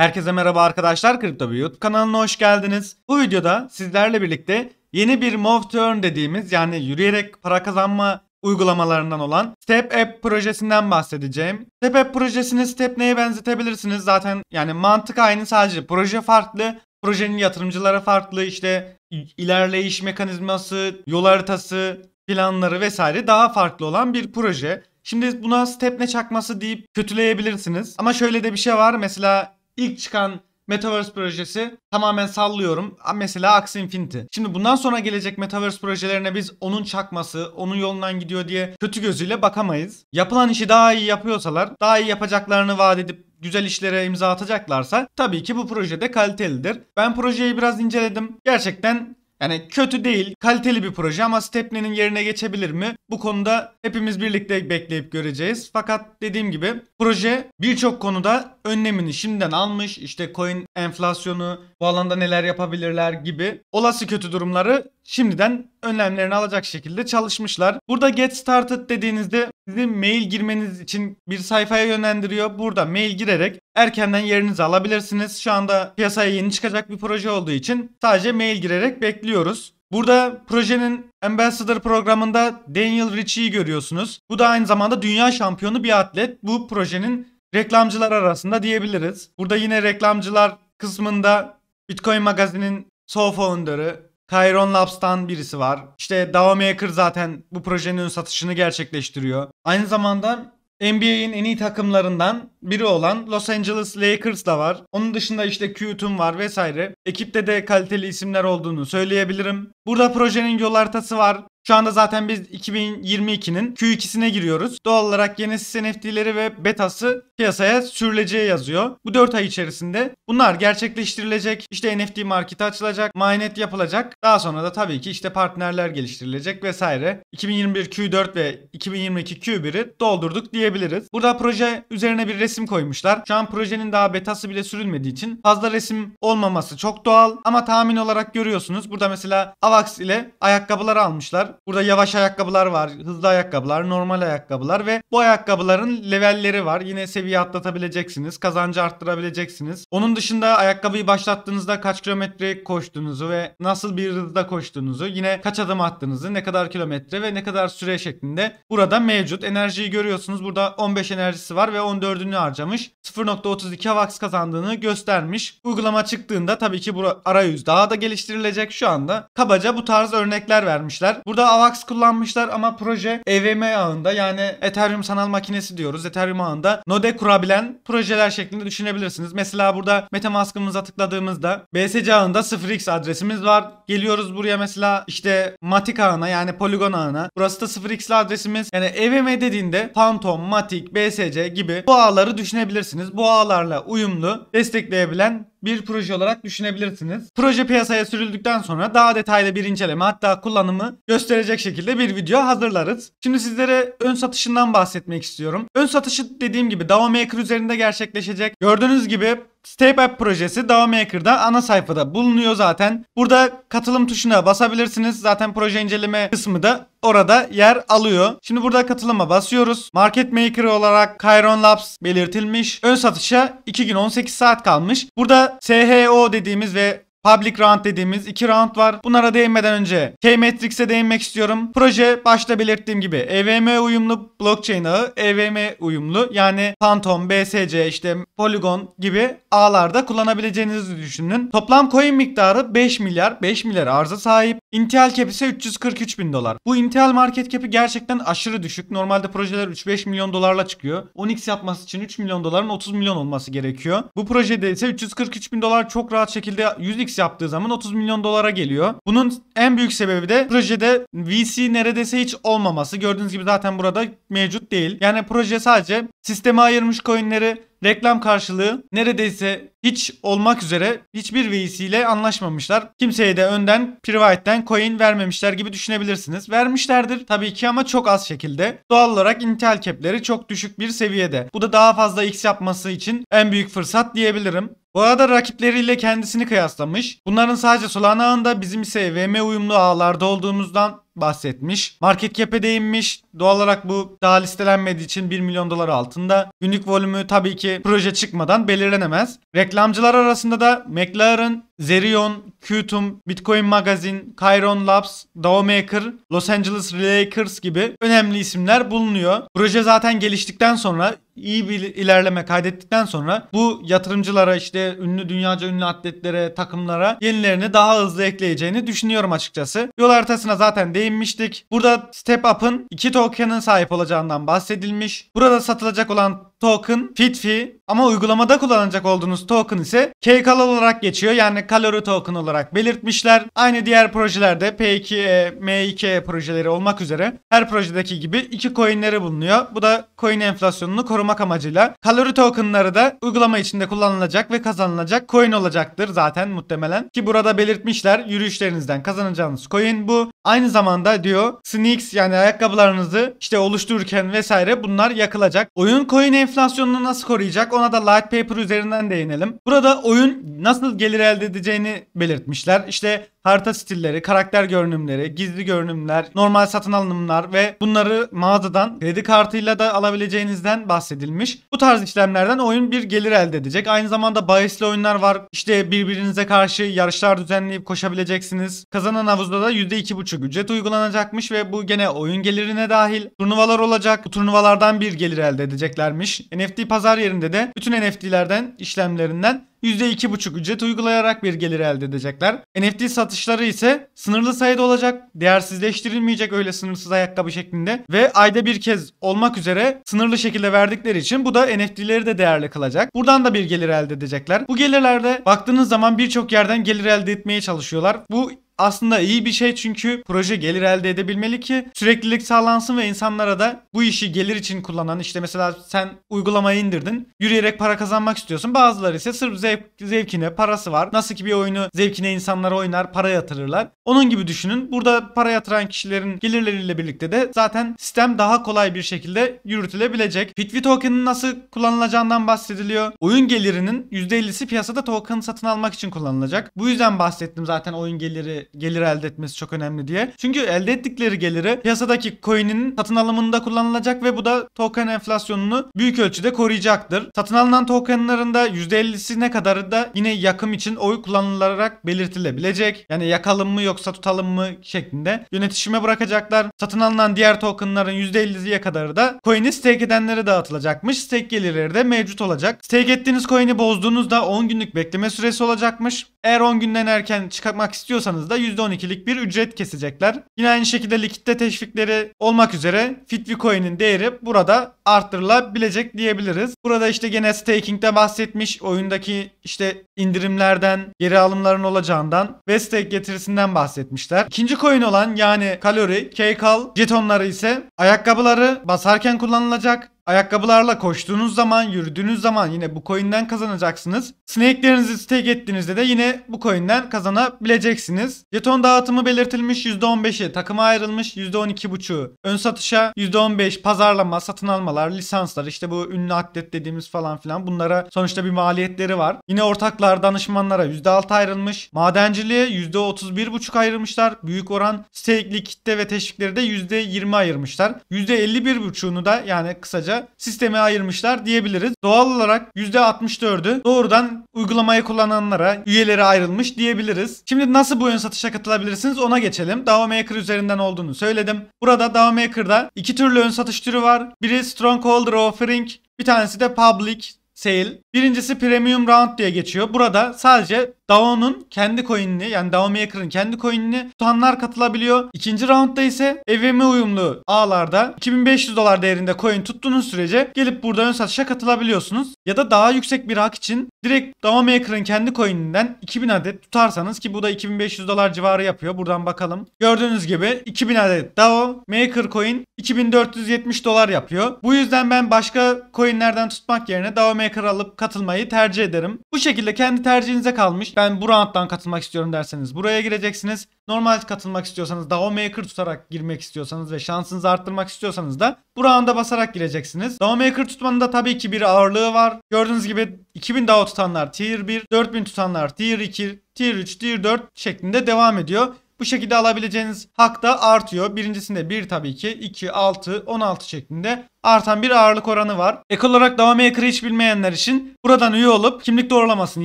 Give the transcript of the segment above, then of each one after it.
Herkese merhaba arkadaşlar, Kripto bir YouTube kanalına hoş geldiniz. Bu videoda sizlerle birlikte yeni bir Move turn dediğimiz yani yürüyerek para kazanma uygulamalarından olan Step App projesinden bahsedeceğim. Step App projesini Step neye benzetebilirsiniz? Zaten yani mantık aynı sadece proje farklı. Projenin yatırımcılara farklı işte ilerleyiş mekanizması, yol haritası, planları vesaire daha farklı olan bir proje. Şimdi buna stepne çakması deyip kötüleyebilirsiniz. Ama şöyle de bir şey var. Mesela ilk çıkan Metaverse projesi tamamen sallıyorum. Mesela Axie Infinity. Şimdi bundan sonra gelecek Metaverse projelerine biz onun çakması, onun yolundan gidiyor diye kötü gözüyle bakamayız. Yapılan işi daha iyi yapıyorsalar, daha iyi yapacaklarını vaat edip güzel işlere imza atacaklarsa tabii ki bu projede kalitelidir. Ben projeyi biraz inceledim. Gerçekten yani kötü değil, kaliteli bir proje ama Stepney'nin yerine geçebilir mi? Bu konuda hepimiz birlikte bekleyip göreceğiz. Fakat dediğim gibi proje birçok konuda önlemini şimdiden almış. İşte coin enflasyonu, bu alanda neler yapabilirler gibi olası kötü durumları şimdiden önlemlerini alacak şekilde çalışmışlar. Burada get started dediğinizde sizi mail girmeniz için bir sayfaya yönlendiriyor. Burada mail girerek erkenden yerinizi alabilirsiniz. Şu anda piyasaya yeni çıkacak bir proje olduğu için sadece mail girerek bekliyoruz. Burada projenin Ambassador programında Daniel Ritchie'yi görüyorsunuz. Bu da aynı zamanda dünya şampiyonu bir atlet. Bu projenin reklamcılar arasında diyebiliriz. Burada yine reklamcılar kısmında Bitcoin Magazine'in so-founder'ı, Tyron Labs'tan birisi var. İşte Dawmaker zaten bu projenin satışını gerçekleştiriyor. Aynı zamanda NBA'in en iyi takımlarından biri olan Los Angeles Lakers da var. Onun dışında işte Qtun var vesaire. Ekipte de kaliteli isimler olduğunu söyleyebilirim. Burada projenin yol haritası var. Şu anda zaten biz 2022'nin Q2'sine giriyoruz. Doğal olarak yeni NFT'leri ve betası piyasaya sürüleceği yazıyor. Bu 4 ay içerisinde bunlar gerçekleştirilecek. İşte NFT marketi açılacak, minet yapılacak. Daha sonra da tabii ki işte partnerler geliştirilecek vesaire. 2021 Q4 ve 2022 Q1'i doldurduk diyebiliriz. Burada proje üzerine bir resim koymuşlar. Şu an projenin daha betası bile sürülmediği için fazla resim olmaması çok doğal. Ama tahmin olarak görüyorsunuz. Burada mesela Avax ile ayakkabılar almışlar. Burada yavaş ayakkabılar var, hızlı ayakkabılar, normal ayakkabılar ve bu ayakkabıların levelleri var. Yine seviye atlatabileceksiniz, kazancı arttırabileceksiniz. Onun dışında ayakkabıyı başlattığınızda kaç kilometre koştuğunuzu ve nasıl bir hızda koştuğunuzu, yine kaç adım attığınızı, ne kadar kilometre ve ne kadar süre şeklinde burada mevcut. Enerjiyi görüyorsunuz. Burada 15 enerjisi var ve 14'ünü harcamış. 0.32 Havax kazandığını göstermiş. Uygulama çıktığında tabii ki bu arayüz daha da geliştirilecek şu anda. Kabaca bu tarz örnekler vermişler. Burada Burada AVAX kullanmışlar ama proje EVM ağında yani Ethereum sanal makinesi diyoruz. Ethereum ağında node kurabilen projeler şeklinde düşünebilirsiniz. Mesela burada Metamask'ımıza tıkladığımızda BSC ağında 0x adresimiz var. Geliyoruz buraya mesela işte Matic ağına yani Polygon ağına. Burası da 0 x adresimiz. Yani EVM dediğinde Phantom, Matic, BSC gibi bu ağları düşünebilirsiniz. Bu ağlarla uyumlu destekleyebilen bir proje olarak düşünebilirsiniz. Proje piyasaya sürüldükten sonra daha detaylı bir inceleme hatta kullanımı gösterecek şekilde bir video hazırlarız. Şimdi sizlere ön satışından bahsetmek istiyorum. Ön satışı dediğim gibi DAO Maker üzerinde gerçekleşecek. Gördüğünüz gibi Step Up projesi Maker'da ana sayfada bulunuyor zaten. Burada katılım tuşuna basabilirsiniz. Zaten proje inceleme kısmı da orada yer alıyor. Şimdi burada katılıma basıyoruz. Market Maker olarak Chiron Labs belirtilmiş. Ön satışa 2 gün 18 saat kalmış. Burada SHO dediğimiz ve Public round dediğimiz iki round var. Bunlara değinmeden önce K-Matrix'e değinmek istiyorum. Proje başta belirttiğim gibi EVM uyumlu blockchain ağı, EVM uyumlu yani Phantom, BSC, işte Polygon gibi ağlarda kullanabileceğinizi düşünün. Toplam coin miktarı 5 milyar, 5 milyar arza sahip. Intel cap ise 343 bin dolar. Bu Intel market cap'i gerçekten aşırı düşük. Normalde projeler 3-5 milyon dolarla çıkıyor. Onix yapması için 3 milyon doların 30 milyon olması gerekiyor. Bu projede ise 343 bin dolar çok rahat şekilde 100 Netflix yaptığı zaman 30 milyon dolara geliyor. Bunun en büyük sebebi de projede VC neredeyse hiç olmaması. Gördüğünüz gibi zaten burada mevcut değil. Yani proje sadece sisteme ayırmış coinleri reklam karşılığı neredeyse hiç olmak üzere hiçbir VC ile anlaşmamışlar. Kimseye de önden private'den coin vermemişler gibi düşünebilirsiniz. Vermişlerdir tabii ki ama çok az şekilde. Doğal olarak Intel cap'leri çok düşük bir seviyede. Bu da daha fazla X yapması için en büyük fırsat diyebilirim. Bu arada rakipleriyle kendisini kıyaslamış. Bunların sadece Solana ağında bizim ise VM uyumlu ağlarda olduğumuzdan bahsetmiş. Market cap'e değinmiş. Doğal olarak bu daha listelenmediği için 1 milyon dolar altında. Günlük volümü tabii ki proje çıkmadan belirlenemez. Reklamcılar arasında da McLaren, Zerion, Qtum, Bitcoin Magazine, Chiron Labs, Dawmaker, Los Angeles Lakers gibi önemli isimler bulunuyor. Proje zaten geliştikten sonra iyi bir ilerleme kaydettikten sonra bu yatırımcılara işte ünlü dünyaca ünlü atletlere, takımlara yenilerini daha hızlı ekleyeceğini düşünüyorum açıkçası. Yol haritasına zaten değinmiştik. Burada Step Up'ın iki token'ın sahip olacağından bahsedilmiş. Burada satılacak olan token Fitfi ama uygulamada kullanacak olduğunuz token ise Kcal olarak geçiyor. Yani kalori token olarak belirtmişler. Aynı diğer projelerde P2E, m 2 e projeleri olmak üzere her projedeki gibi iki coinleri bulunuyor. Bu da coin enflasyonunu korumak amacıyla kalori tokenları da uygulama içinde kullanılacak ve kazanılacak coin olacaktır zaten muhtemelen. Ki burada belirtmişler yürüyüşlerinizden kazanacağınız coin bu. Aynı zamanda diyor sneaks yani ayakkabılarınız hızı işte oluştururken vesaire bunlar yakılacak. Oyun coin enflasyonunu nasıl koruyacak ona da light paper üzerinden değinelim. Burada oyun nasıl gelir elde edeceğini belirtmişler. İşte harita stilleri, karakter görünümleri, gizli görünümler, normal satın alımlar ve bunları mağazadan kredi kartıyla da alabileceğinizden bahsedilmiş. Bu tarz işlemlerden oyun bir gelir elde edecek. Aynı zamanda bahisli oyunlar var. İşte birbirinize karşı yarışlar düzenleyip koşabileceksiniz. Kazanan havuzda da %2,5 ücret uygulanacakmış ve bu gene oyun gelirine dahil. Turnuvalar olacak. Bu turnuvalardan bir gelir elde edeceklermiş. NFT pazar yerinde de bütün NFT'lerden işlemlerinden %2,5 ücret uygulayarak bir gelir elde edecekler. NFT satışları ise sınırlı sayıda olacak, değersizleştirilmeyecek öyle sınırsız ayakkabı şeklinde ve ayda bir kez olmak üzere sınırlı şekilde verdikleri için bu da NFT'leri de değerli kılacak. Buradan da bir gelir elde edecekler. Bu gelirlerde baktığınız zaman birçok yerden gelir elde etmeye çalışıyorlar. Bu aslında iyi bir şey çünkü proje gelir elde edebilmeli ki süreklilik sağlansın ve insanlara da bu işi gelir için kullanan işte mesela sen uygulamayı indirdin yürüyerek para kazanmak istiyorsun. Bazıları ise sırf zevk, zevkine parası var. Nasıl ki bir oyunu zevkine insanlar oynar para yatırırlar. Onun gibi düşünün. Burada para yatıran kişilerin gelirleriyle birlikte de zaten sistem daha kolay bir şekilde yürütülebilecek. Fitvi token'ın nasıl kullanılacağından bahsediliyor. Oyun gelirinin %50'si piyasada token satın almak için kullanılacak. Bu yüzden bahsettim zaten oyun geliri gelir elde etmesi çok önemli diye. Çünkü elde ettikleri geliri piyasadaki coin'in satın alımında kullanılacak ve bu da token enflasyonunu büyük ölçüde koruyacaktır. Satın alınan tokenların da %50'si ne kadarı da yine yakım için oy kullanılarak belirtilebilecek. Yani yakalım mı yoksa tutalım mı şeklinde yönetişime bırakacaklar. Satın alınan diğer tokenların %50'ye kadarı da coin'i stake edenlere dağıtılacakmış. Stake gelirleri de mevcut olacak. Stake ettiğiniz coin'i bozduğunuzda 10 günlük bekleme süresi olacakmış. Eğer 10 günden erken çıkmak istiyorsanız da %12'lik bir ücret kesecekler. Yine aynı şekilde likitte teşvikleri olmak üzere Fitvicoin'in değeri burada arttırılabilecek diyebiliriz. Burada işte gene staking'de bahsetmiş. Oyundaki işte indirimlerden, geri alımların olacağından ve stake getirisinden bahsetmişler. İkinci coin olan yani kalori, Kcal, jetonları ise ayakkabıları basarken kullanılacak. Ayakkabılarla koştuğunuz zaman, yürüdüğünüz zaman yine bu coin'den kazanacaksınız. Snake'lerinizi stake ettiğinizde de yine bu coin'den kazanabileceksiniz. Jeton dağıtımı belirtilmiş %15'i takıma ayrılmış, %12.5'u ön satışa, %15 pazarlama, satın almalar, lisanslar, işte bu ünlü atlet dediğimiz falan filan bunlara sonuçta bir maliyetleri var. Yine ortaklar, danışmanlara %6 ayrılmış. Madenciliğe %31.5 ayrılmışlar. Büyük oran stake'li kitle ve teşvikleri de %20 ayırmışlar. %51.5'unu da yani kısaca sisteme ayırmışlar diyebiliriz. Doğal olarak %64'ü doğrudan uygulamayı kullananlara, üyelere ayrılmış diyebiliriz. Şimdi nasıl bu oyun satışa katılabilirsiniz ona geçelim. DAOMaker üzerinden olduğunu söyledim. Burada DAOMaker'da iki türlü ön satış türü var. Biri Strongholder Offering, bir tanesi de Public Sale. Birincisi Premium Round diye geçiyor. Burada sadece DAO'nun kendi coin'ini yani DAO Maker'ın kendi coin'ini tutanlar katılabiliyor. İkinci roundda ise EVM uyumlu ağlarda 2500 dolar değerinde coin tuttuğunuz sürece gelip burada ön satışa katılabiliyorsunuz. Ya da daha yüksek bir hak için direkt DAO Maker'ın kendi coin'inden 2000 adet tutarsanız ki bu da 2500 dolar civarı yapıyor. Buradan bakalım. Gördüğünüz gibi 2000 adet DAO Maker coin 2470 dolar yapıyor. Bu yüzden ben başka coinlerden tutmak yerine DAO Maker alıp katılmayı tercih ederim. Bu şekilde kendi tercihinize kalmış ben bu rounddan katılmak istiyorum derseniz buraya gireceksiniz. Normal katılmak istiyorsanız DAO Maker tutarak girmek istiyorsanız ve şansınızı arttırmak istiyorsanız da bu rounda basarak gireceksiniz. DAO Maker tutmanın da tabii ki bir ağırlığı var. Gördüğünüz gibi 2000 DAO tutanlar Tier 1, 4000 tutanlar Tier 2, Tier 3, Tier 4 şeklinde devam ediyor. Bu şekilde alabileceğiniz hak da artıyor. Birincisinde 1 tabii ki 2, 6, 16 şeklinde artan bir ağırlık oranı var. Ek olarak Dawmaker'ı hiç bilmeyenler için buradan üye olup kimlik doğrulamasını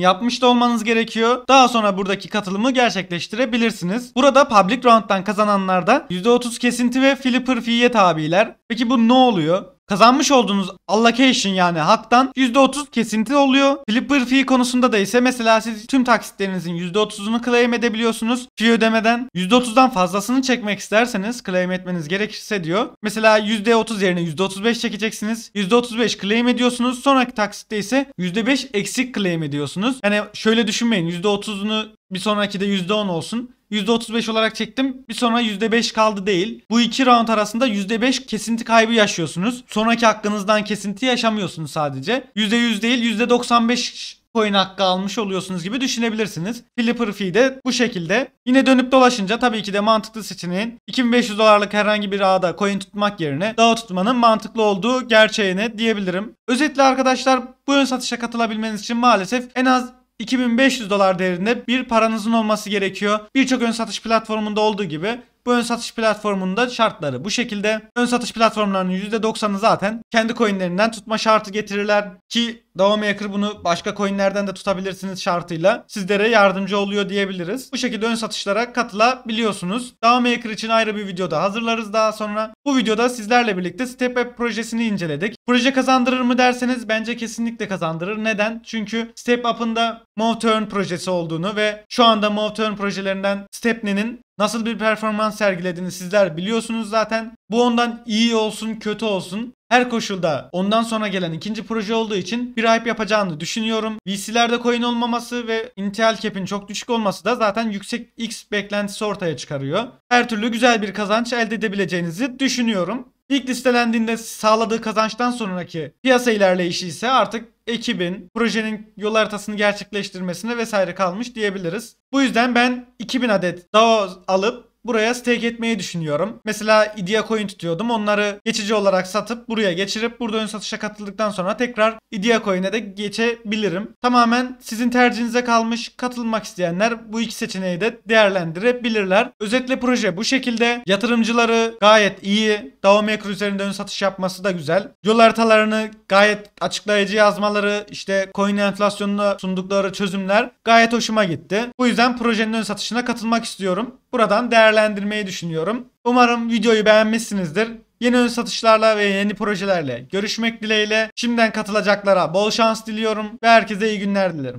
yapmış da olmanız gerekiyor. Daha sonra buradaki katılımı gerçekleştirebilirsiniz. Burada public round'dan kazananlar da %30 kesinti ve flipper fiye tabiler. Peki bu ne oluyor? Kazanmış olduğunuz allocation yani haktan %30 kesinti oluyor. Flipper fee konusunda da ise mesela siz tüm taksitlerinizin %30'unu claim edebiliyorsunuz. Fee ödemeden %30'dan fazlasını çekmek isterseniz claim etmeniz gerekirse diyor. Mesela %30 yerine %35 %35 çekeceksiniz. %35 claim ediyorsunuz. Sonraki taksitte ise %5 eksik claim ediyorsunuz. Yani şöyle düşünmeyin %30'unu bir sonraki de %10 olsun. %35 olarak çektim. Bir sonra %5 kaldı değil. Bu iki round arasında %5 kesinti kaybı yaşıyorsunuz. Sonraki hakkınızdan kesinti yaşamıyorsunuz sadece. %100 değil %95 coin hakkı almış oluyorsunuz gibi düşünebilirsiniz. Flipper fee de bu şekilde. Yine dönüp dolaşınca tabii ki de mantıklı seçeneğin 2500 dolarlık herhangi bir ağda coin tutmak yerine DAO tutmanın mantıklı olduğu gerçeğini diyebilirim. Özetle arkadaşlar bu ön satışa katılabilmeniz için maalesef en az 2500 dolar değerinde bir paranızın olması gerekiyor. Birçok ön satış platformunda olduğu gibi bu ön satış platformunda şartları bu şekilde. Ön satış platformlarının %90'ı zaten kendi coinlerinden tutma şartı getirirler ki Dawmaker bunu başka coinlerden de tutabilirsiniz şartıyla. Sizlere yardımcı oluyor diyebiliriz. Bu şekilde ön satışlara katılabiliyorsunuz. Dawmaker için ayrı bir videoda hazırlarız daha sonra. Bu videoda sizlerle birlikte Step Up projesini inceledik. Proje kazandırır mı derseniz bence kesinlikle kazandırır. Neden? Çünkü Step Up'ın da Movturn projesi olduğunu ve şu anda Movturn projelerinden Stepney'nin nasıl bir performans sergilediğini sizler biliyorsunuz zaten. Bu ondan iyi olsun kötü olsun her koşulda ondan sonra gelen ikinci proje olduğu için bir hype yapacağını düşünüyorum. VC'lerde coin olmaması ve Intel cap'in çok düşük olması da zaten yüksek X beklentisi ortaya çıkarıyor. Her türlü güzel bir kazanç elde edebileceğinizi düşünüyorum. İlk listelendiğinde sağladığı kazançtan sonraki piyasa ilerleyişi ise artık ekibin, projenin yol haritasını gerçekleştirmesine vesaire kalmış diyebiliriz. Bu yüzden ben 2000 adet DAO alıp buraya stake etmeyi düşünüyorum. Mesela Idea Coin tutuyordum. Onları geçici olarak satıp buraya geçirip burada ön satışa katıldıktan sonra tekrar Idea Coin'e de geçebilirim. Tamamen sizin tercihinize kalmış. Katılmak isteyenler bu iki seçeneği de değerlendirebilirler. Özetle proje bu şekilde. Yatırımcıları gayet iyi. DAO Maker üzerinde ön satış yapması da güzel. Yol haritalarını gayet açıklayıcı yazmaları, işte coin enflasyonuna sundukları çözümler gayet hoşuma gitti. Bu yüzden projenin ön satışına katılmak istiyorum buradan değerlendirmeyi düşünüyorum. Umarım videoyu beğenmişsinizdir. Yeni ön satışlarla ve yeni projelerle görüşmek dileğiyle. Şimdiden katılacaklara bol şans diliyorum ve herkese iyi günler dilerim.